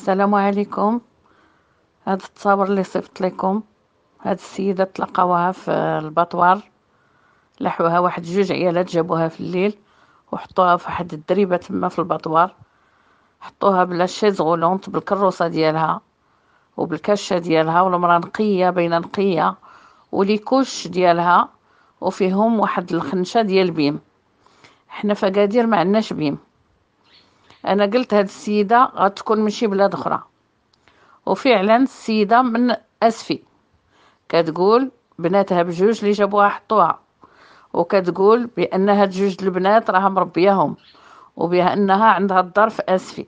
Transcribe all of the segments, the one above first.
السلام عليكم هذا التصاور اللي صيفط لكم هاد السيده تلقاوها في البطوار لحوها واحد جوج عيالات جابوها في الليل وحطوها في واحد الدريبه تما في البطوار حطوها بلا شيز غولونت بالكروسه ديالها وبالكشه ديالها والمراه نقيه بين نقيه وليكوش ديالها وفيهم واحد الخنشه ديال بيم حنا في ما عندناش بيم انا قلت هاد السيده غتكون من شي بلاد اخرى وفعلا السيده من اسفي كتقول بناتها بجوج اللي جابوها حطوها وكتقول بان هاد جوج البنات راها مربياهم وبانها عندها الدار في اسفي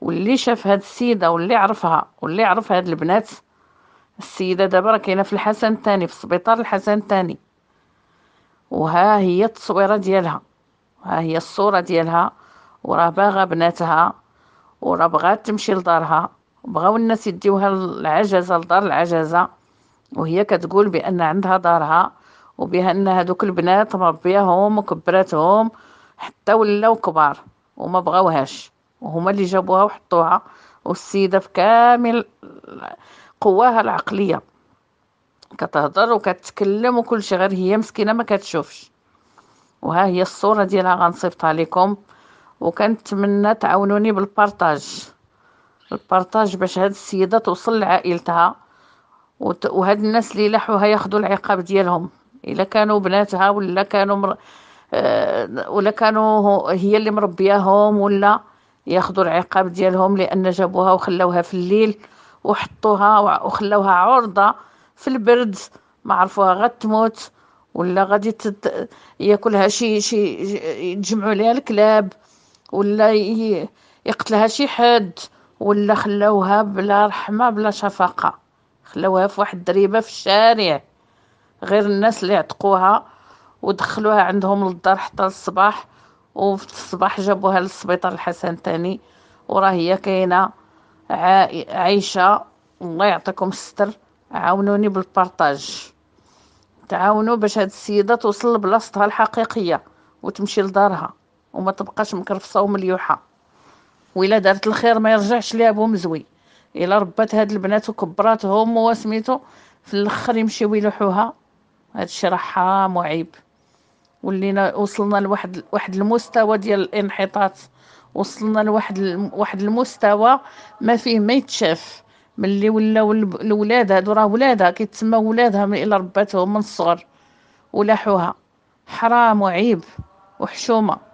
واللي شاف هاد السيده واللي عرفها واللي عرف هاد البنات السيده دابا راه كاينه في الحسن الثاني في سبيطار الحسن الثاني وها هي التصويره ديالها ها هي الصوره ديالها وراه باغا بناتها وراه بغات تمشي لدارها بغاو الناس يديوها العجزة لدار العجزة وهي كتقول بأن عندها دارها وبها أن هذوك البنات مربياهم وكبراتهم حتى ولاو كبار وما بغاوهاش وهما اللي جابوها وحطوها والسيدة في كامل قواها العقلية كتهضر وكتكلم وكل شيء غير هي مسكينة ما كتشوفش وها هي الصورة ديالها غنصيفطها لكم وكنتمنى تعاونوني بالبارطاج البارطاج باش هاد السيده توصل لعائلتها وهاد الناس اللي لاحوها ياخذوا العقاب ديالهم الا كانوا بناتها ولا كانوا مر... آه، ولا كانوا هي اللي مربياهم ولا ياخذوا العقاب ديالهم لان جابوها وخلوها في الليل وحطوها وخلوها عرضه في البرد ما عرفوها غتموت ولا غادي تت... ياكلها شي شي يتجمعوا ليها الكلاب ولا يقتلها شي حد ولا خلاوها بلا رحمة بلا شفقة خلاوها في واحد الدريبة في الشارع غير الناس اللي عتقوها ودخلوها عندهم للدار حتى الصباح وفي الصباح جابوها للسبيطار الحسن تاني وراه هي كاينه عايشه الله يعطيكم الستر عاونوني بالبارطاج تعاونوا باش هاد السيده توصل لبلاصتها الحقيقيه وتمشي لدارها وما تبقاش مكرفصه ومليوحه ويلا دارت الخير ما يرجعش ليها بو مزوي الا ربات هاد البنات وكبراتهم وسميتو في الاخر يمشيو يلوحوها هادشي راه حرام وعيب ولينا وصلنا لواحد واحد المستوى ديال الانحطاط وصلنا لواحد واحد المستوى ما فيه ما يتشاف ملي ولاو الولاد هادو راه ولادها كيتسمى ولادها من الا رباتهم من الصغر ولاحوها حرام وعيب وحشومه